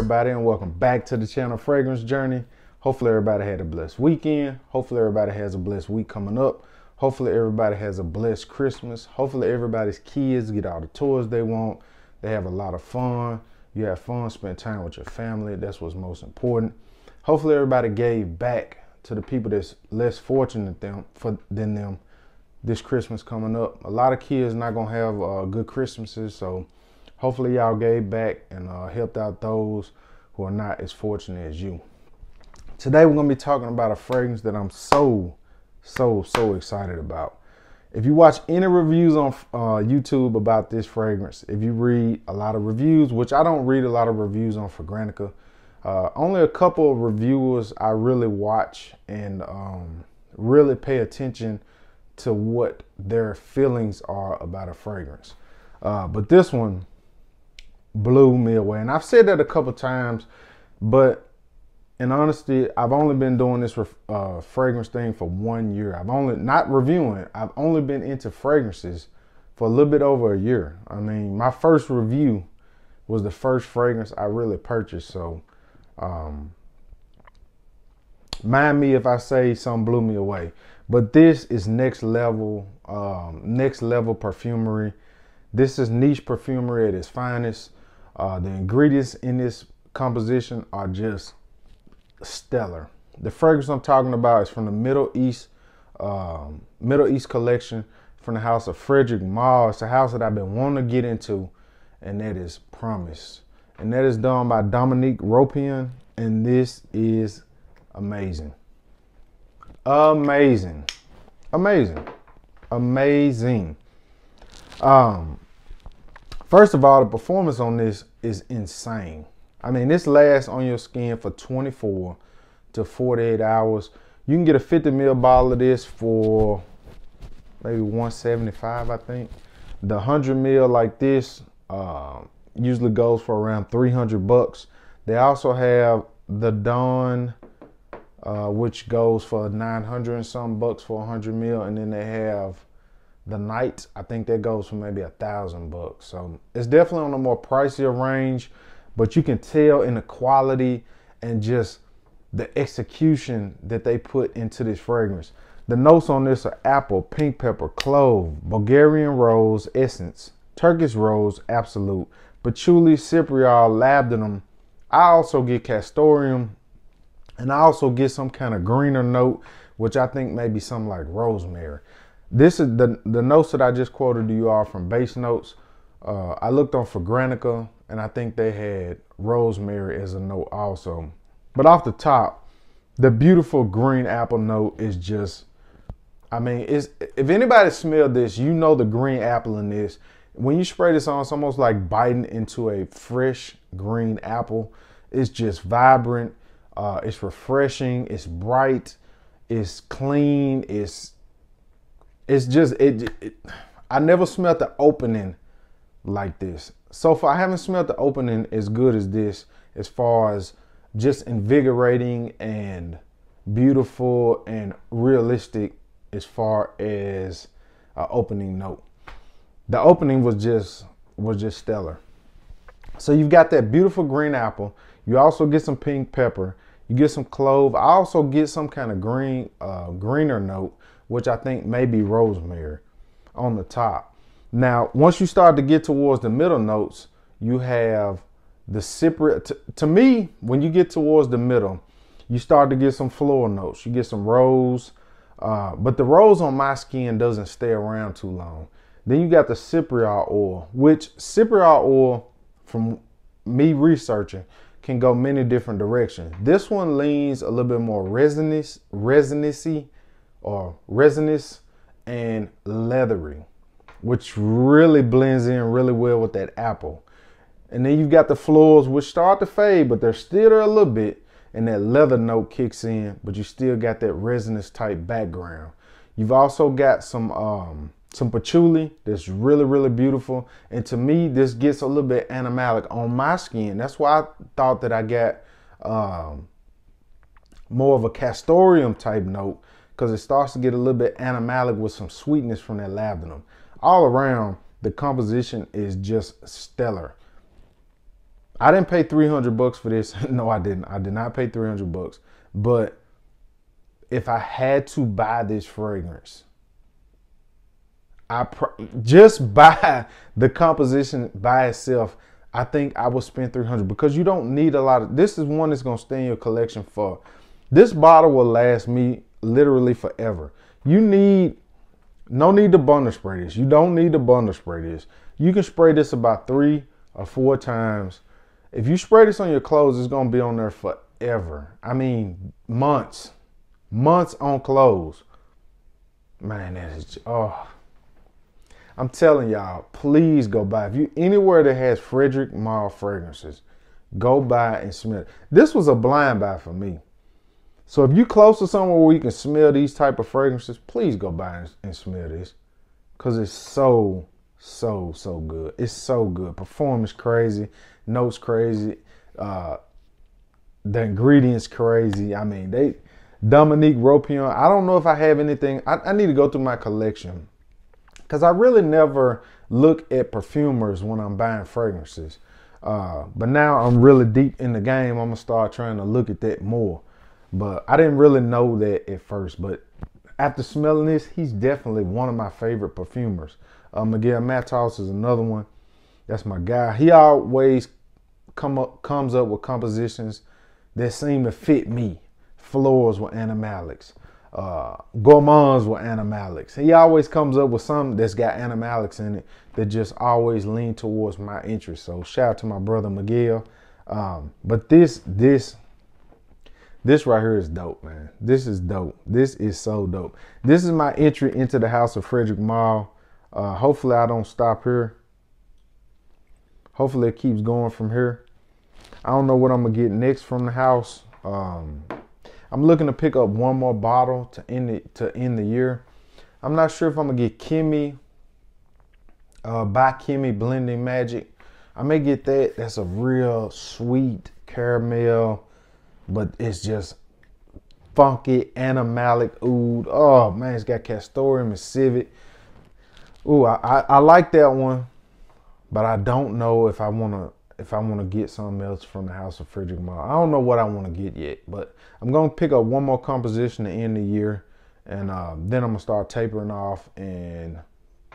everybody, and welcome back to the channel Fragrance Journey. Hopefully, everybody had a blessed weekend. Hopefully, everybody has a blessed week coming up. Hopefully, everybody has a blessed Christmas. Hopefully, everybody's kids get all the toys they want. They have a lot of fun. You have fun, spend time with your family. That's what's most important. Hopefully, everybody gave back to the people that's less fortunate than for than them this Christmas coming up. A lot of kids not gonna have uh, good Christmases, so hopefully y'all gave back and uh, helped out those who are not as fortunate as you. Today we're gonna be talking about a fragrance that I'm so, so, so excited about. If you watch any reviews on uh, YouTube about this fragrance, if you read a lot of reviews, which I don't read a lot of reviews on Fragrantica, uh, only a couple of reviewers I really watch and um, really pay attention to what their feelings are about a fragrance. Uh, but this one, blew me away. And I've said that a couple times, but in honesty, I've only been doing this uh, fragrance thing for one year. I've only not reviewing. I've only been into fragrances for a little bit over a year. I mean, my first review was the first fragrance I really purchased. So, um, mind me if I say something blew me away. But this is next level, um, next level perfumery. This is niche perfumery at its finest. Uh, the ingredients in this composition are just stellar. The fragrance I'm talking about is from the Middle East, um, Middle East collection from the house of Frederick Mall. It's a house that I've been wanting to get into, and that is Promise. And that is done by Dominique Ropian, and this is amazing. Amazing. Amazing. Amazing. Um, First of all, the performance on this is insane. I mean, this lasts on your skin for 24 to 48 hours. You can get a 50 ml bottle of this for maybe 175, I think. The 100 ml like this uh, usually goes for around 300 bucks. They also have the Dawn, uh, which goes for 900 and some bucks for 100 ml, and then they have the nights i think that goes for maybe a thousand bucks so it's definitely on the more pricier range but you can tell in the quality and just the execution that they put into this fragrance the notes on this are apple pink pepper clove bulgarian rose essence turkish rose absolute patchouli cypriol labdanum i also get castoreum and i also get some kind of greener note which i think may be something like rosemary this is the the notes that I just quoted to you are from bass notes. Uh, I looked on for Granica, and I think they had rosemary as a note also. But off the top, the beautiful green apple note is just. I mean, it's if anybody smelled this, you know the green apple in this. When you spray this on, it's almost like biting into a fresh green apple. It's just vibrant. Uh, it's refreshing. It's bright. It's clean. It's it's just it, it I never smelled the opening like this. So far, I haven't smelled the opening as good as this, as far as just invigorating and beautiful and realistic as far as an opening note. The opening was just was just stellar. So you've got that beautiful green apple. You also get some pink pepper. You get some clove. I also get some kind of green, uh, greener note, which I think may be rosemary on the top. Now, once you start to get towards the middle notes, you have the cypress. To, to me, when you get towards the middle, you start to get some floral notes. You get some rose, uh, but the rose on my skin doesn't stay around too long. Then you got the Cypriot oil, which Cypriot oil, from me researching, can go many different directions. This one leans a little bit more resinous, resinousy or resinous and leathery, which really blends in really well with that apple. And then you've got the floors which start to fade, but they're still there a little bit. And that leather note kicks in, but you still got that resinous type background. You've also got some um, some patchouli that's really really beautiful and to me this gets a little bit animalic on my skin that's why i thought that i got um, more of a castoreum type note because it starts to get a little bit animalic with some sweetness from that labdanum all around the composition is just stellar i didn't pay 300 bucks for this no i didn't i did not pay 300 bucks but if i had to buy this fragrance I pr- just by the composition by itself, I think I will spend 300 because you don't need a lot of this is one that's going to stay in your collection for this bottle will last me literally forever. You need no need to bundle spray this. You don't need to bundle spray this. You can spray this about 3 or 4 times. If you spray this on your clothes, it's going to be on there forever. I mean, months. Months on clothes. Man, that is oh I'm telling y'all, please go buy. If you anywhere that has Frederick Mall fragrances, go buy and smell. This was a blind buy for me. So if you close to somewhere where you can smell these type of fragrances, please go buy and, and smell this. Cause it's so, so, so good. It's so good. Performance crazy, notes crazy, uh, the ingredients crazy. I mean, they Dominique Ropion. I don't know if I have anything. I, I need to go through my collection because I really never look at perfumers when I'm buying fragrances. Uh, but now I'm really deep in the game. I'm gonna start trying to look at that more. But I didn't really know that at first. But after smelling this, he's definitely one of my favorite perfumers. Uh, Miguel Matos is another one. That's my guy. He always come up comes up with compositions that seem to fit me. Floors with animalics. Uh, gourmands with animalics. He always comes up with something that's got animalics in it that just always lean towards my interest. So shout out to my brother Miguel. Um, but this, this, this right here is dope, man. This is dope. This is so dope. This is my entry into the house of Frederick Maul. Uh, hopefully I don't stop here. Hopefully it keeps going from here. I don't know what I'm gonna get next from the house. Um, I'm looking to pick up one more bottle to end it to end the year. I'm not sure if I'm gonna get Kimmy uh, by Kimmy Blending Magic. I may get that. That's a real sweet caramel, but it's just funky animalic oud. Oh man, it's got castorium and civet. Ooh, I, I, I like that one, but I don't know if I want to if I want to get something else from the house of Frederick Ma. I don't know what I want to get yet, but I'm going to pick up one more composition to end the year, and uh, then I'm going to start tapering off and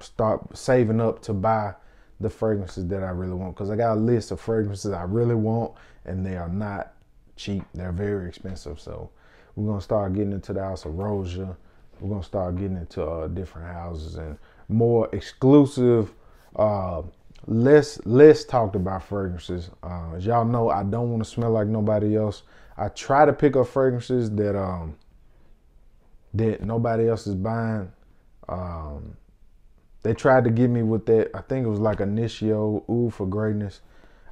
start saving up to buy the fragrances that I really want because I got a list of fragrances I really want, and they are not cheap. They're very expensive. So we're going to start getting into the house of Rosia. We're going to start getting into uh, different houses and more exclusive uh, let's let's talk about fragrances. Uh, as y'all know, I don't want to smell like nobody else. I try to pick up fragrances that um that nobody else is buying. Um, they tried to get me with that. I think it was like Initio Ooh for Greatness.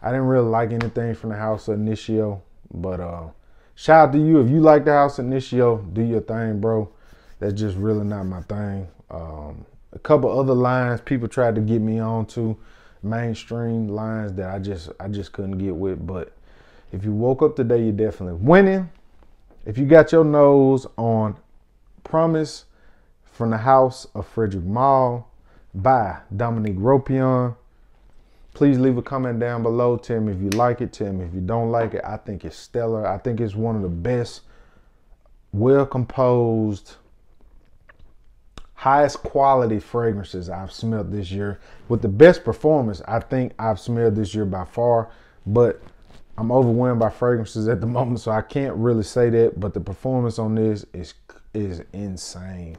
I didn't really like anything from the House of Initio, but uh, shout out to you if you like the House of Initio. Do your thing, bro. That's just really not my thing. Um, a couple other lines people tried to get me on to mainstream lines that I just I just couldn't get with. But if you woke up today, you're definitely winning. If you got your nose on Promise from the House of Frederick Mall by Dominique Ropion, please leave a comment down below. Tell me if you like it. Tell me if you don't like it. I think it's stellar. I think it's one of the best, well composed highest quality fragrances I've smelled this year. With the best performance I think I've smelled this year by far, but I'm overwhelmed by fragrances at the moment, so I can't really say that. But the performance on this is is insane,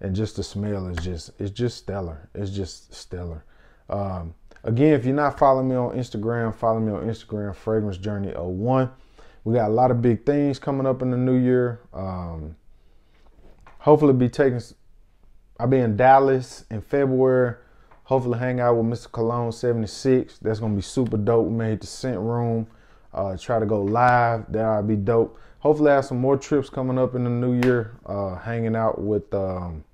and just the smell is just it's just stellar. It's just stellar. Um, again, if you're not following me on Instagram, follow me on Instagram, Fragrance Journey 01. We got a lot of big things coming up in the new year. Um, hopefully, be taking I'll be in Dallas in February. Hopefully, hang out with Mr. Cologne 76. That's gonna be super dope. We the scent room. Uh, try to go live. That'll be dope. Hopefully, I have some more trips coming up in the new year. Uh, hanging out with um,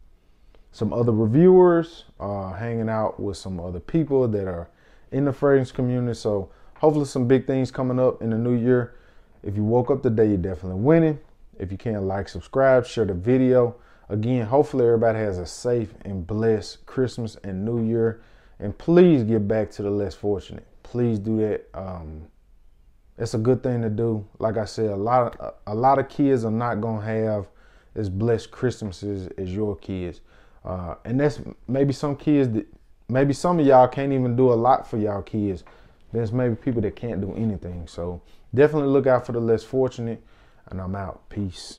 some other reviewers, uh, hanging out with some other people that are in the fragrance community. So, hopefully, some big things coming up in the new year. If you woke up today, you're definitely winning. If you can, not like, subscribe, share the video. Again, hopefully everybody has a safe and blessed Christmas and New Year. And please get back to the less fortunate. Please do that. Um, it's a good thing to do. Like I said, a lot of a lot of kids are not gonna have as blessed Christmases as your kids, uh, and that's maybe some kids that maybe some of y'all can't even do a lot for y'all kids. There's maybe people that can't do anything. So definitely look out for the less fortunate. And I'm out. Peace.